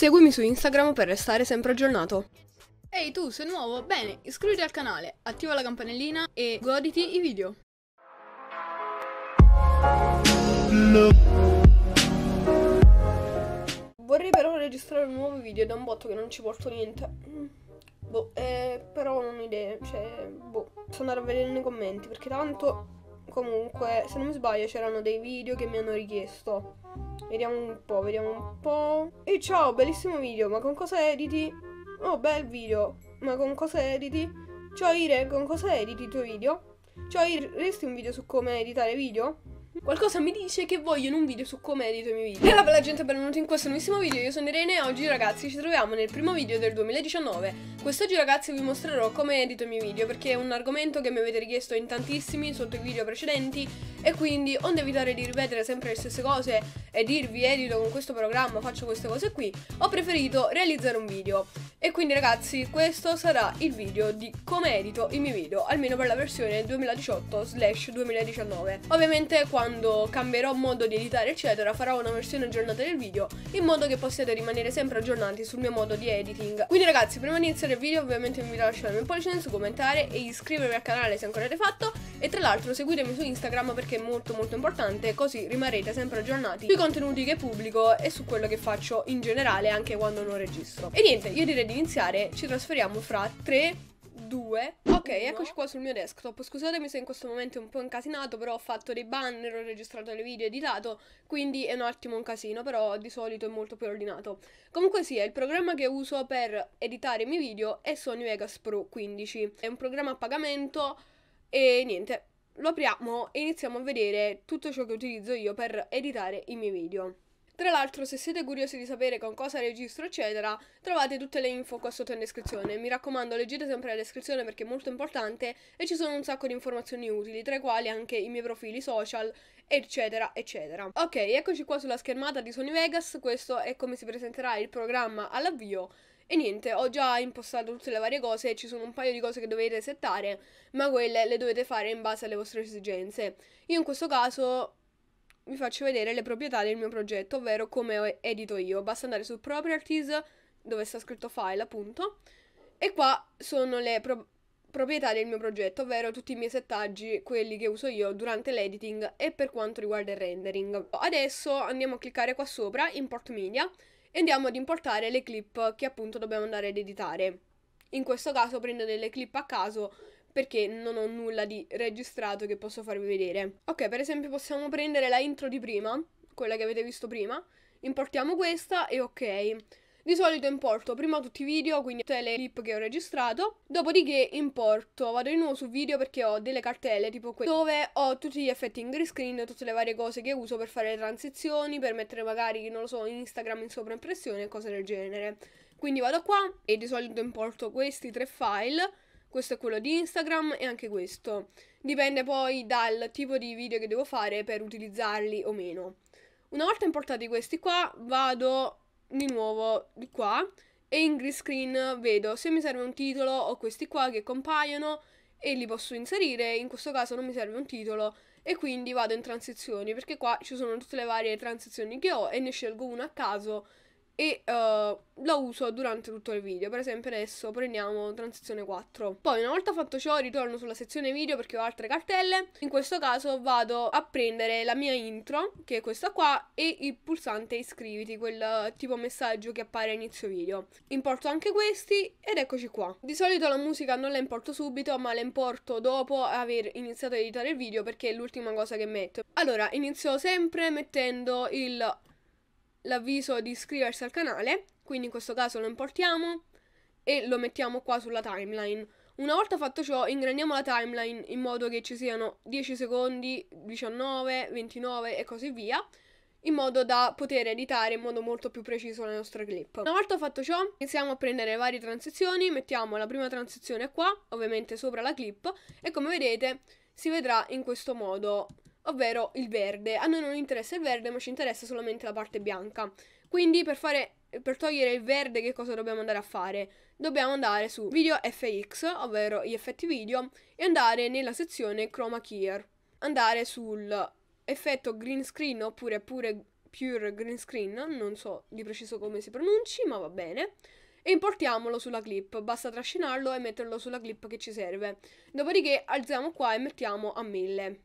Seguimi su Instagram per restare sempre aggiornato. Ehi hey, tu, sei nuovo? Bene, iscriviti al canale, attiva la campanellina e goditi i video. Vorrei però registrare un nuovo video da un botto che non ci porto niente. Boh, eh, però non ho idee, cioè, boh, posso andare a vedere nei commenti perché tanto Comunque, se non mi sbaglio, c'erano dei video che mi hanno richiesto. Vediamo un po', vediamo un po'. E ciao, bellissimo video, ma con cosa editi? Oh, bel video, ma con cosa editi? Ciao Ire, con cosa editi i tuoi video? Ciao Ire, resti un video su come editare video? Qualcosa mi dice che vogliono un video su come edito i miei video Hello bella gente, benvenuti in questo nuovissimo video, io sono Irene e oggi ragazzi ci troviamo nel primo video del 2019 Quest'oggi ragazzi vi mostrerò come edito i miei video perché è un argomento che mi avete richiesto in tantissimi sotto i video precedenti E quindi onde evitare di ripetere sempre le stesse cose e dirvi edito con questo programma, faccio queste cose qui Ho preferito realizzare un video E quindi ragazzi questo sarà il video di come edito i miei video Almeno per la versione 2018-2019 Ovviamente qua quando cambierò modo di editare eccetera farò una versione aggiornata del video in modo che possiate rimanere sempre aggiornati sul mio modo di editing. Quindi ragazzi prima di iniziare il video ovviamente vi invito a lasciare un pollice in su, commentare e iscrivervi al canale se ancora l'avete fatto e tra l'altro seguitemi su Instagram perché è molto molto importante così rimarrete sempre aggiornati sui contenuti che pubblico e su quello che faccio in generale anche quando non registro. E niente, io direi di iniziare, ci trasferiamo fra 3, 2. Ok, Uno. eccoci qua sul mio desktop. Scusatemi se in questo momento è un po' incasinato, però ho fatto dei banner, ho registrato le video, editato, quindi è un attimo un casino, però di solito è molto più ordinato. Comunque sì, è il programma che uso per editare i miei video è Sony Vegas Pro 15. È un programma a pagamento e niente, lo apriamo e iniziamo a vedere tutto ciò che utilizzo io per editare i miei video. Tra l'altro, se siete curiosi di sapere con cosa registro, eccetera, trovate tutte le info qua sotto in descrizione. Mi raccomando, leggete sempre la descrizione perché è molto importante e ci sono un sacco di informazioni utili, tra i quali anche i miei profili social, eccetera, eccetera. Ok, eccoci qua sulla schermata di Sony Vegas, questo è come si presenterà il programma all'avvio. E niente, ho già impostato tutte le varie cose, ci sono un paio di cose che dovete settare, ma quelle le dovete fare in base alle vostre esigenze. Io in questo caso vi faccio vedere le proprietà del mio progetto, ovvero come edito io. Basta andare su Properties, dove sta scritto file appunto, e qua sono le pro proprietà del mio progetto, ovvero tutti i miei settaggi, quelli che uso io durante l'editing e per quanto riguarda il rendering. Adesso andiamo a cliccare qua sopra, Import Media, e andiamo ad importare le clip che appunto dobbiamo andare ad editare. In questo caso prendo delle clip a caso perché non ho nulla di registrato che posso farvi vedere. Ok, per esempio possiamo prendere la intro di prima, quella che avete visto prima, importiamo questa e ok. Di solito importo prima tutti i video, quindi tutte le clip che ho registrato, dopodiché importo, vado di nuovo su video perché ho delle cartelle tipo queste dove ho tutti gli effetti in green screen, tutte le varie cose che uso per fare le transizioni, per mettere magari, non lo so, Instagram in sovraimpressione e cose del genere. Quindi vado qua e di solito importo questi tre file questo è quello di Instagram e anche questo. Dipende poi dal tipo di video che devo fare per utilizzarli o meno. Una volta importati questi qua, vado di nuovo di qua e in green screen vedo se mi serve un titolo ho questi qua che compaiono e li posso inserire, in questo caso non mi serve un titolo e quindi vado in transizioni perché qua ci sono tutte le varie transizioni che ho e ne scelgo una a caso e uh, lo uso durante tutto il video. Per esempio adesso prendiamo transizione 4. Poi una volta fatto ciò ritorno sulla sezione video perché ho altre cartelle. In questo caso vado a prendere la mia intro, che è questa qua, e il pulsante iscriviti, quel eh, tipo messaggio che appare a inizio video. Importo anche questi ed eccoci qua. Di solito la musica non la importo subito, ma la importo dopo aver iniziato a editare il video perché è l'ultima cosa che metto. Allora, inizio sempre mettendo il l'avviso di iscriversi al canale, quindi in questo caso lo importiamo e lo mettiamo qua sulla timeline. Una volta fatto ciò, ingrandiamo la timeline in modo che ci siano 10 secondi, 19, 29 e così via, in modo da poter editare in modo molto più preciso la nostra clip. Una volta fatto ciò, iniziamo a prendere varie transizioni, mettiamo la prima transizione qua, ovviamente sopra la clip, e come vedete si vedrà in questo modo ovvero il verde. A noi non interessa il verde, ma ci interessa solamente la parte bianca. Quindi per, fare, per togliere il verde che cosa dobbiamo andare a fare? Dobbiamo andare su Video FX, ovvero gli effetti video, e andare nella sezione Chroma Keyer. Andare sul effetto green screen oppure pure pure green screen, non so di preciso come si pronunci, ma va bene. E importiamolo sulla clip, basta trascinarlo e metterlo sulla clip che ci serve. Dopodiché alziamo qua e mettiamo a 1000.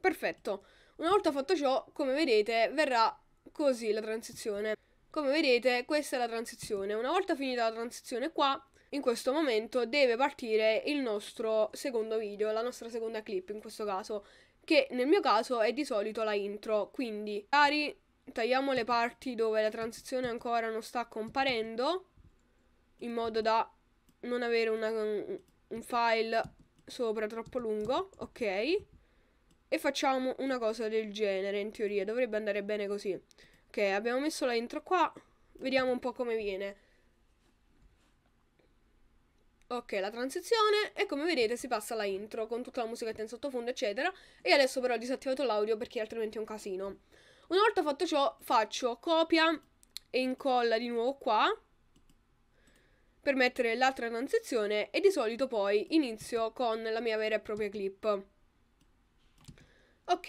Perfetto. Una volta fatto ciò, come vedete, verrà così la transizione. Come vedete, questa è la transizione. Una volta finita la transizione qua, in questo momento deve partire il nostro secondo video, la nostra seconda clip in questo caso, che nel mio caso è di solito la intro. Quindi, cari, tagliamo le parti dove la transizione ancora non sta comparendo, in modo da non avere una, un file sopra troppo lungo, ok? E facciamo una cosa del genere, in teoria. Dovrebbe andare bene così. Ok, abbiamo messo la intro qua. Vediamo un po' come viene. Ok, la transizione e come vedete si passa la intro con tutta la musichetta in sottofondo, eccetera. E adesso però ho disattivato l'audio perché altrimenti è un casino. Una volta fatto ciò, faccio copia e incolla di nuovo qua per mettere l'altra transizione e di solito poi inizio con la mia vera e propria clip. Ok,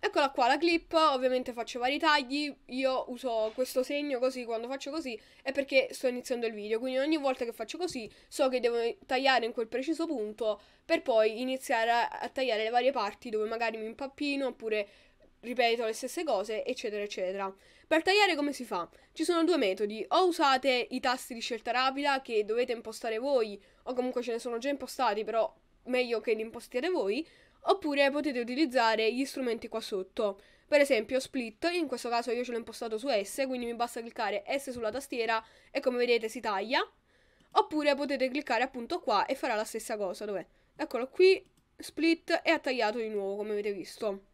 eccola qua la clip, ovviamente faccio vari tagli, io uso questo segno così quando faccio così è perché sto iniziando il video, quindi ogni volta che faccio così so che devo tagliare in quel preciso punto per poi iniziare a, a tagliare le varie parti dove magari mi impappino oppure ripeto le stesse cose, eccetera, eccetera. Per tagliare come si fa? Ci sono due metodi, o usate i tasti di scelta rapida che dovete impostare voi, o comunque ce ne sono già impostati, però meglio che li impostiate voi, oppure potete utilizzare gli strumenti qua sotto. Per esempio split, in questo caso io ce l'ho impostato su S, quindi mi basta cliccare S sulla tastiera e come vedete si taglia. Oppure potete cliccare appunto qua e farà la stessa cosa, dov'è? Eccolo qui, split e ha tagliato di nuovo come avete visto.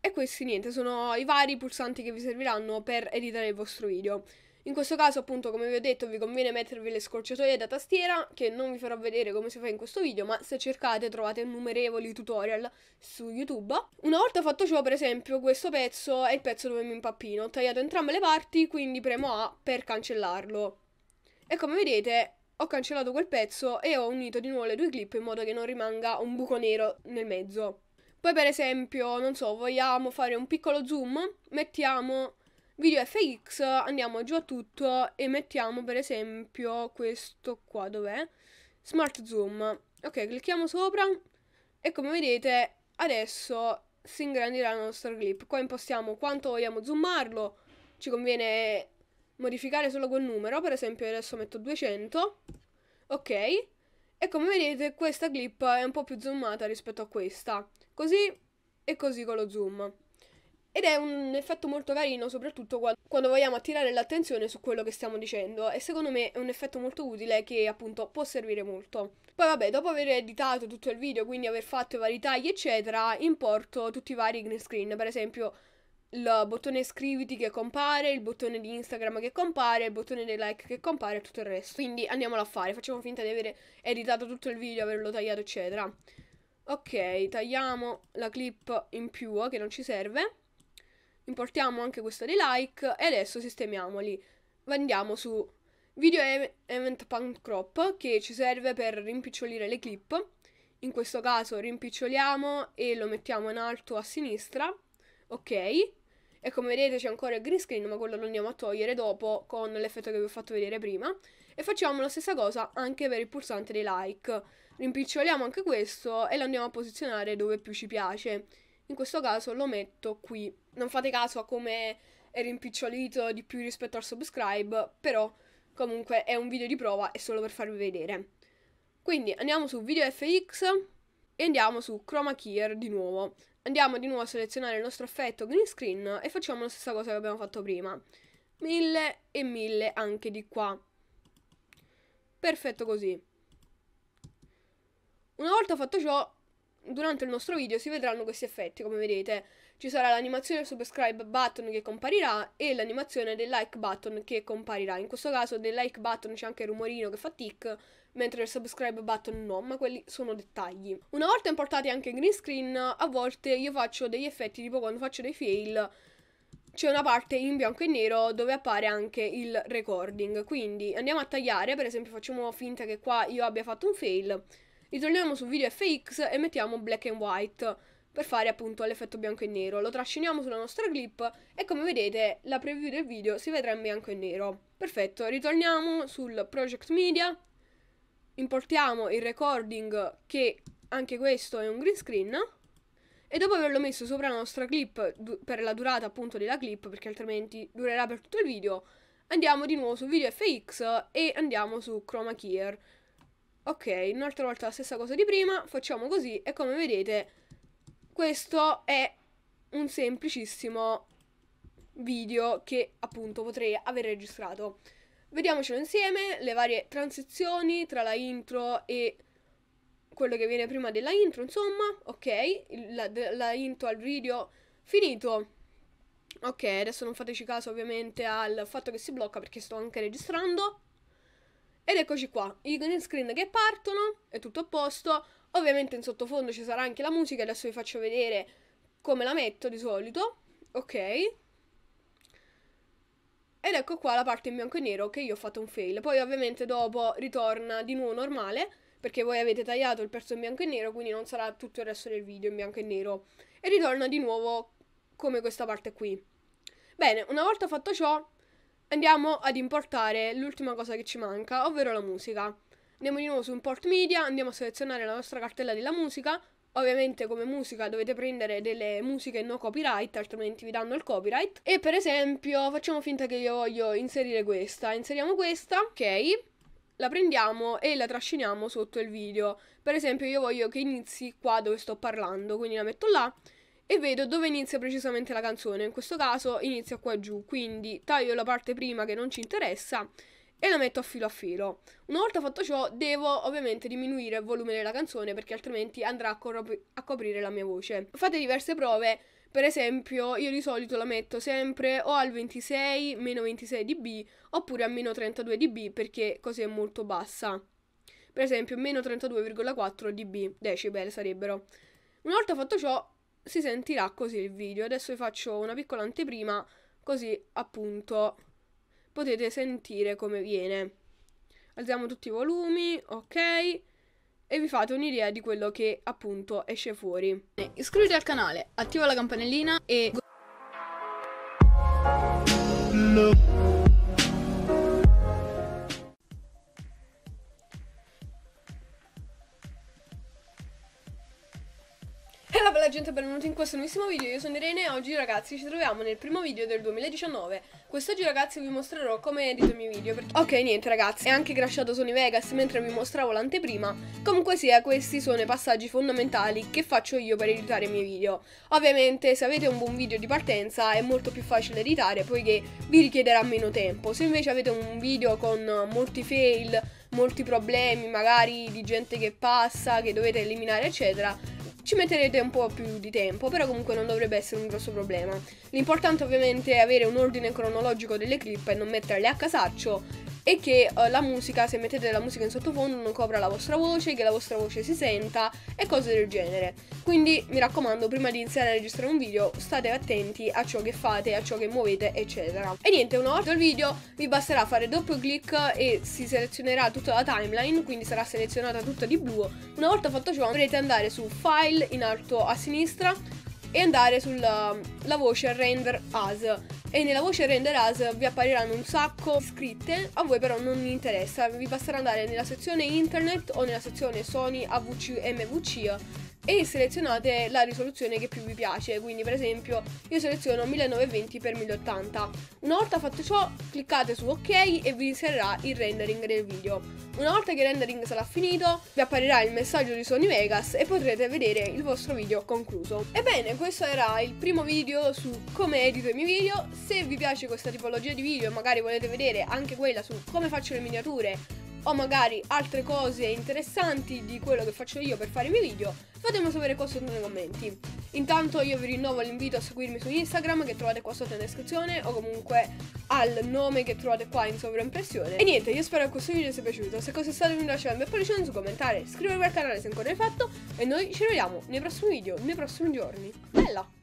E questi niente, sono i vari pulsanti che vi serviranno per editare il vostro video. In questo caso appunto come vi ho detto vi conviene mettervi le scorciatoie da tastiera che non vi farò vedere come si fa in questo video ma se cercate trovate innumerevoli tutorial su YouTube. Una volta fatto ciò per esempio questo pezzo è il pezzo dove mi impappino, ho tagliato entrambe le parti quindi premo A per cancellarlo e come vedete ho cancellato quel pezzo e ho unito di nuovo le due clip in modo che non rimanga un buco nero nel mezzo. Poi per esempio, non so, vogliamo fare un piccolo zoom, mettiamo video fx andiamo giù a tutto e mettiamo per esempio questo qua dov'è smart zoom ok clicchiamo sopra e come vedete adesso si ingrandirà la nostra clip qua impostiamo quanto vogliamo zoomarlo ci conviene modificare solo quel numero per esempio adesso metto 200 ok e come vedete questa clip è un po' più zoomata rispetto a questa così e così con lo zoom ed è un effetto molto carino, soprattutto quando, vogliamo attirare l'attenzione su quello che stiamo dicendo. E secondo me è un effetto molto utile che appunto può servire molto. Poi vabbè, dopo aver editato tutto il video, quindi aver fatto i vari tagli, eccetera, importo tutti i vari green screen. Per esempio il bottone iscriviti che compare, il bottone di Instagram che compare, il bottone dei like che compare e tutto il resto. Quindi andiamolo a fare, facciamo finta di aver editato tutto il video, averlo tagliato, eccetera. Ok, tagliamo la clip in più oh, che non ci serve importiamo anche questo dei like e adesso sistemiamoli. Andiamo su video event punk crop che ci serve per rimpicciolire le clip. In questo caso rimpiccioliamo e lo mettiamo in alto a sinistra. Ok. E come vedete c'è ancora il green screen, ma quello lo andiamo a togliere dopo con l'effetto che vi ho fatto vedere prima. E facciamo la stessa cosa anche per il pulsante dei like. Rimpiccioliamo anche questo e lo andiamo a posizionare dove più ci piace. In questo caso lo metto qui. Non fate caso a come è rimpicciolito di più rispetto al subscribe, però comunque è un video di prova e solo per farvi vedere. Quindi andiamo su video FX e andiamo su chroma keyer di nuovo. Andiamo di nuovo a selezionare il nostro effetto green screen e facciamo la stessa cosa che abbiamo fatto prima. 1000 e 1000 anche di qua. Perfetto così. Una volta fatto ciò, durante il nostro video si vedranno questi effetti, come vedete. Ci sarà l'animazione del subscribe button che comparirà e l'animazione del like button che comparirà. In questo caso del like button c'è anche il rumorino che fa tick, mentre il subscribe button no, ma quelli sono dettagli. Una volta importati anche in green screen, a volte io faccio degli effetti, tipo quando faccio dei fail, c'è una parte in bianco e nero dove appare anche il recording. Quindi andiamo a tagliare, per esempio facciamo finta che qua io abbia fatto un fail Ritorniamo su video FX e mettiamo black and white per fare appunto l'effetto bianco e nero. Lo trasciniamo sulla nostra clip e come vedete la preview del video si vedrà in bianco e nero. Perfetto, ritorniamo sul Project Media, importiamo il recording che anche questo è un green screen e dopo averlo messo sopra la nostra clip per la durata appunto della clip perché altrimenti durerà per tutto il video andiamo di nuovo su video FX e andiamo su chroma key Ok, un'altra volta la stessa cosa di prima, facciamo così e come vedete questo è un semplicissimo video che appunto potrei aver registrato. Vediamocelo insieme, le varie transizioni tra la intro e quello che viene prima della intro, insomma, ok, la, la intro al video finito. Ok, adesso non fateci caso ovviamente al fatto che si blocca perché sto anche registrando. Ed eccoci qua, i green screen che partono, è tutto a posto. Ovviamente in sottofondo ci sarà anche la musica, adesso vi faccio vedere come la metto di solito. Ok. Ed ecco qua la parte in bianco e nero che io ho fatto un fail. Poi ovviamente dopo ritorna di nuovo normale, perché voi avete tagliato il pezzo in bianco e nero, quindi non sarà tutto il resto del video in bianco e nero. E ritorna di nuovo come questa parte qui. Bene, una volta fatto ciò, andiamo ad importare l'ultima cosa che ci manca, ovvero la musica. Andiamo di nuovo su Import Media, andiamo a selezionare la nostra cartella della musica. Ovviamente come musica dovete prendere delle musiche no copyright, altrimenti vi danno il copyright. E per esempio facciamo finta che io voglio inserire questa. Inseriamo questa, ok. La prendiamo e la trasciniamo sotto il video. Per esempio io voglio che inizi qua dove sto parlando, quindi la metto là e vedo dove inizia precisamente la canzone. In questo caso inizia qua giù, quindi taglio la parte prima che non ci interessa e la metto a filo a filo. Una volta fatto ciò devo ovviamente diminuire il volume della canzone perché altrimenti andrà a, corrop- a coprire la mia voce. Fate diverse prove, per esempio io di solito la metto sempre o al 26, meno 26 dB oppure a meno 32 dB perché così è molto bassa. Per esempio meno 32,4 dB, decibel sarebbero. Una volta fatto ciò si sentirà così il video. Adesso vi faccio una piccola anteprima, così appunto potete sentire come viene. Alziamo tutti i volumi, ok? E vi fate un'idea di quello che appunto esce fuori. Iscriviti al canale, attiva la campanellina e... No. gente, benvenuti in questo nuovissimo video, io sono Irene e oggi ragazzi ci troviamo nel primo video del 2019 Quest'oggi ragazzi vi mostrerò come edito i miei video perché... Ok niente ragazzi, è anche crashato Sony Vegas mentre vi mostravo l'anteprima Comunque sia, questi sono i passaggi fondamentali che faccio io per editare i miei video Ovviamente se avete un buon video di partenza è molto più facile editare poiché vi richiederà meno tempo Se invece avete un video con molti fail, molti problemi magari di gente che passa, che dovete eliminare eccetera ci metterete un po' più di tempo, però comunque non dovrebbe essere un grosso problema. L'importante ovviamente è avere un ordine cronologico delle clip e non metterle a casaccio e che eh, la musica, se mettete la musica in sottofondo, non copra la vostra voce, che la vostra voce si senta e cose del genere. Quindi mi raccomando, prima di iniziare a registrare un video, state attenti a ciò che fate, a ciò che muovete, eccetera. E niente, una volta il video vi basterà fare doppio clic e si selezionerà tutta la timeline, quindi sarà selezionata tutta di blu. Una volta fatto ciò, dovrete andare su File in alto a sinistra e andare sulla um, voce render as e nella voce render as vi appariranno un sacco scritte a voi però non interessa vi basterà andare nella sezione internet o nella sezione Sony AVC MVC e selezionate la risoluzione che più vi piace, quindi per esempio io seleziono 1920x1080. Una volta fatto ciò cliccate su ok e vi inserirà il rendering del video. Una volta che il rendering sarà finito vi apparirà il messaggio di Sony Vegas e potrete vedere il vostro video concluso. Ebbene questo era il primo video su come edito i miei video, se vi piace questa tipologia di video e magari volete vedere anche quella su come faccio le miniature o magari altre cose interessanti di quello che faccio io per fare i miei video, fatemelo sapere qua sotto nei commenti. Intanto io vi rinnovo l'invito a seguirmi su Instagram che trovate qua sotto in descrizione o comunque al nome che trovate qua in sovraimpressione. E niente, io spero che questo video vi sia piaciuto, se così è stato vi lascio un bel pollice su, commentare, iscrivervi al canale se ancora non l'hai fatto e noi ci vediamo nei prossimi video, nei prossimi giorni. Bella!